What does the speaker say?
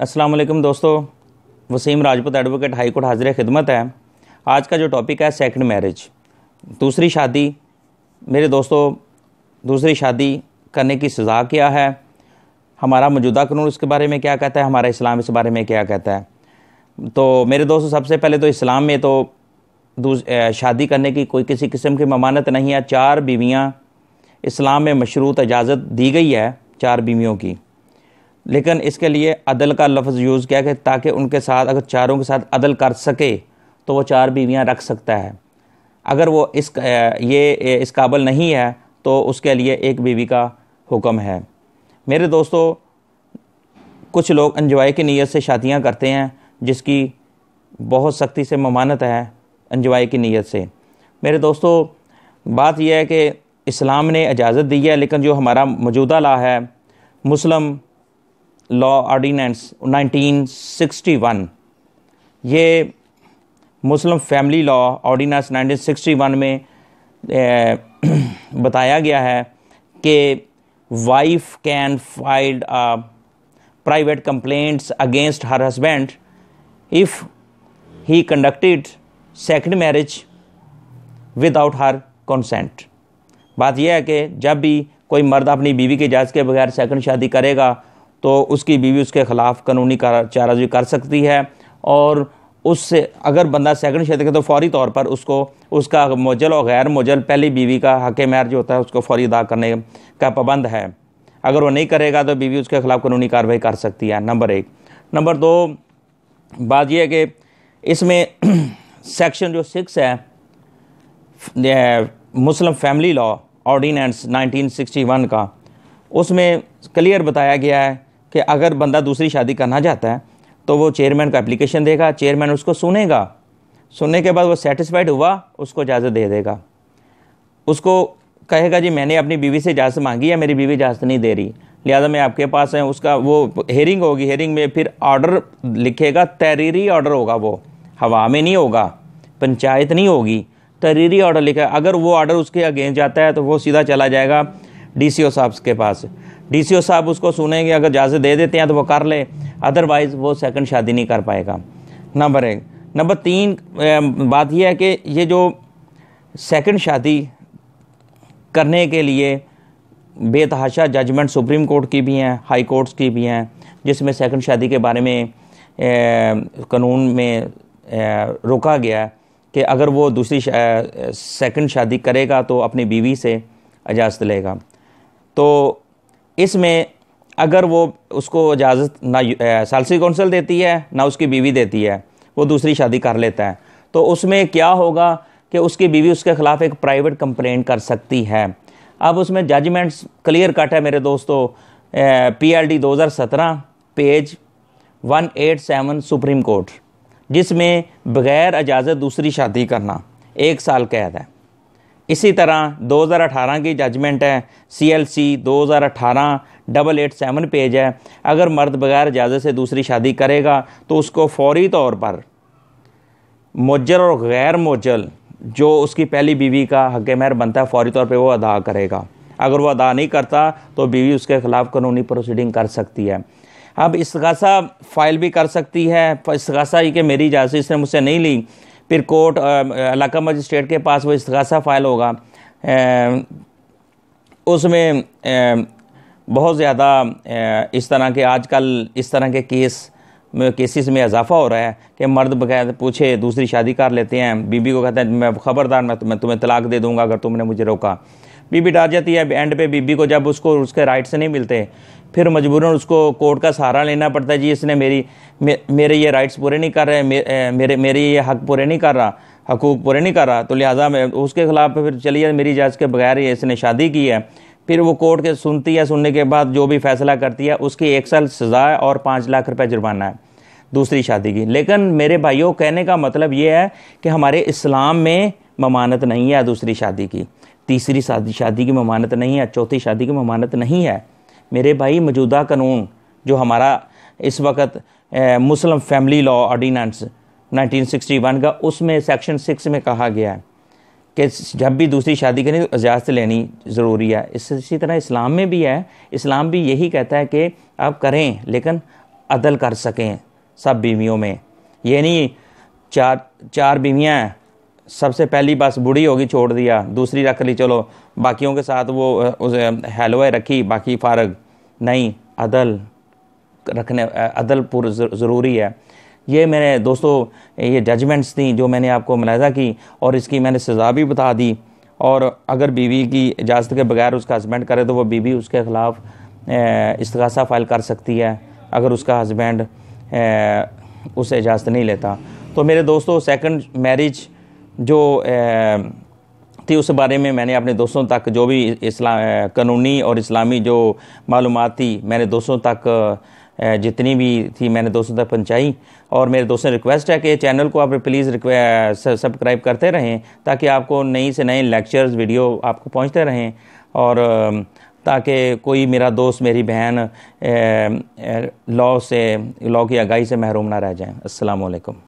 السلام علیکم دوستو Waseem Rajput advocate high court حاضر خدمت ہے آج کا جو ٹاپک ہے سیکنڈ میرج دوسری شادی میرے دوستو دوسری شادی کرنے کی سزا کیا ہے ہمارا موجودہ قانون اس کے بارے میں کیا کہتا ہے ہمارا اسلام اس بارے میں کیا کہتا ہے تو میرے دوستو سب سے پہلے تو اسلام میں تو شادی کرنے کی کوئی کسی قسم کی ممانت نہیں ہے چار بیویاں اسلام میں مشروط اجازت دی گئی ہے چار بیویوں کی لیکن اس کے لیے عدل کا لفظ یوز کیا کہ تاکہ ان کے ساتھ اگر چاروں کے ساتھ عدل کر سکے تو وہ چار بیویاں رکھ سکتا ہے اگر وہ اس یہ اس قابل نہیں ہے تو اس کے لیے ایک بیوی کا حکم ہے میرے دوستو کچھ لوگ انجوائے کی نیت سے شادیاں کرتے ہیں جس کی بہت سختی سے ممانت ہے انجوائے کی نیت سے میرے دوستو بات یہ ہے کہ اسلام نے اجازت دی ہے لیکن جو ہمارا موجودہ لا ہے Muslim law ordinance nineteen sixty one یہ Muslim family law ordinance nineteen sixty one میں eh, بتایا گیا ہے کہ wife can filed private complaints against her husband if he conducted second marriage without her consent بات یہ ہے کہ جب بھی کوئی مرد اپنی بیوی کے اجازت کے بغیر سیکنڈ شادی کرے گا تو اس کی بیوی اس کے خلاف قانونی چارجی کر سکتی ہے اور اس سے اگر بندہ سیکنڈ شہر کے تو فوری طور پر اس کو اس کا مجل اور غیر مجل پہلی بیوی کا حق مہر جو ہوتا ہے اس کو فوری ادا کرنے کا پابند ہے اگر وہ نہیں کرے گا تو بیوی اس کے خلاف قانونی کارروائی کر سکتی ہے نمبر ایک نمبر دو بات یہ ہے کہ اس میں سیکشن جو سکس ہے Muslim family law ordinance nineteen sixty one کا اس میں کلیئر بتایا گیا ہے کہ اگر بندہ دوسری شادی کرنا چاہتا ہے تو وہ چیئرمین کا اپلیکیشن دے گا چیئرمین اس کو سنے گا سننے کے بعد وہ سیٹسفائڈ ہوا اس کو اجازت دے دے گا اس کو کہے گا جی میں نے اپنی بیوی سے اجازت مانگی ہے میری بیوی اجازت نہیں دے رہی لہٰذا میں آپ کے پاس ہیں اس کا وہ ہیرنگ ہوگی ہیرنگ میں پھر آرڈر لکھے گا تحریری آرڈر ہوگا وہ ہوا میں نہیں ہوگا پنچایت نہیں ہوگی تحریری آرڈر لکھے گا اگر وہ آرڈر اس کے اگینسٹ جاتا ہے تو وہ سیدھا چلا جائے گا ڈی سی او صاحب کے پاس ڈی سی او صاحب اس کو سنیں گے اگر اجازت دے دیتے ہیں تو وہ کر لے ادروائز وہ سیکنڈ شادی نہیں کر پائے گا نمبر ایک نمبر تین بات یہ ہے کہ یہ جو سیکنڈ شادی کرنے کے لیے بے تحاشا ججمنٹ سپریم کورٹ کی بھی ہیں ہائی کورٹس کی بھی ہیں جس میں سیکنڈ شادی کے بارے میں قانون میں روکا گیا کہ اگر وہ دوسری سیکنڈ شادی کرے گا تو اپنی بیوی سے اجازت لے گا تو اس میں اگر وہ اس کو اجازت نہ سالسی کونسل دیتی ہے نہ اس کی بیوی دیتی ہے وہ دوسری شادی کر لیتا ہے تو اس میں کیا ہوگا کہ اس کی بیوی اس کے خلاف ایک پرائیویٹ کمپلینٹ کر سکتی ہے اب اس میں ججمنٹس کلیئر کٹ ہے میرے دوستو پی ایل ڈی دو ہزار سترہ page one eight seven supreme court جس میں بغیر اجازت دوسری شادی کرنا ایک سال قید ہے اسی طرح دو ہزار اٹھارہ کی ججمنٹ ہے سی ایل سی دو ہزار اٹھارہ ڈبل ایٹ سیون پیج ہے اگر مرد بغیر اجازت سے دوسری شادی کرے گا تو اس کو فوری طور پر مجر اور غیر مجر جو اس کی پہلی بیوی کا حق مہر بنتا ہے فوری طور پہ وہ ادا کرے گا اگر وہ ادا نہیں کرتا تو بیوی اس کے خلاف قانونی پروسیڈنگ کر سکتی ہے اب اس فائل بھی کر سکتی ہے اس یہ کہ میری اجازت اس نے مجھ سے نہیں لی پھر کورٹ علاقہ مجسٹریٹ کے پاس وہ استغاثہ فائل ہوگا اس میں بہت زیادہ اس طرح کے آج کل اس طرح کے کیس میں کیسز میں اضافہ ہو رہا ہے کہ مرد بغیر پوچھے دوسری شادی کر لیتے ہیں بی بی کو کہتے ہیں میں خبردار میں تمہیں طلاق دے دوں گا اگر تم نے مجھے روکا بی بی ڈال جاتی ہے اینڈ پہ بی بی کو جب اس کو اس کے رائٹس نہیں ملتے پھر مجبوراً اس کو کورٹ کا سہارا لینا پڑتا ہے جی اس نے میری میرے یہ رائٹس پورے نہیں کر رہے میرے میرے یہ حق پورے نہیں کر رہا حقوق پورے نہیں کر رہا تو لہٰذا میں اس کے خلاف پھر چلیے میری جاز کے بغیر اس نے شادی کی ہے پھر وہ کورٹ کے سنتی ہے سننے کے بعد جو بھی فیصلہ کرتی ہے اس کی ایک سال سزا ہے اور پانچ لاکھ روپے جرمانہ ہے دوسری شادی کی لیکن میرے بھائیوں کہنے کا مطلب یہ ہے کہ ہمارے اسلام میں ممانت نہیں ہے دوسری شادی کی تیسری شادی کی ممانت نہیں ہے چوتھی شادی کی ممانت نہیں ہے میرے بھائی موجودہ قانون جو ہمارا اس وقت مسلم فیملی لا آرڈیننس 1961 کا اس میں سیکشن سکس میں کہا گیا ہے کہ جب بھی دوسری شادی کریں تو اجازت لینی ضروری ہے اس اسی طرح اسلام میں بھی ہے اسلام بھی یہی کہتا ہے کہ آپ کریں لیکن عدل کر سکیں سب بیویوں میں یہ نہیں چار چار بیویاں سب سے پہلی بس بوڑھی ہوگی چھوڑ دیا دوسری رکھ لی چلو باقیوں کے ساتھ وہ ہیلوے رکھی باقی فارغ نہیں عدل رکھنے عدل پر ضروری ہے یہ میں نے یہ ججمنٹس تھیں جو میں نے آپ کو ملاحظہ کی اور اس کی میں نے سزا بھی بتا دی اور اگر بیوی کی اجازت کے بغیر اس کا ہسبینڈ کرے تو وہ بیوی اس کے خلاف استغاثہ فائل کر سکتی ہے اگر اس کا ہسبینڈ اسے اجازت نہیں لیتا تو میرے دوستو سیکنڈ میرج جو تھی اس بارے میں میں نے اپنے دوستوں تک جو بھی اسلام قانونی اور اسلامی جو معلومات تھی میں نے دوستوں تک جتنی بھی تھی میں نے دوستوں تک پہنچائی اور میرے دوستوں نے ریکویسٹ ہے کہ چینل کو آپ پلیز سبسکرائب کرتے رہیں تاکہ آپ کو نئی سے نئے لیکچرز ویڈیو آپ کو پہنچتے رہیں اور تاکہ کوئی میرا دوست میری بہن لاء سے لاء کی آگاہی سے محروم نہ رہ جائیں السلام علیکم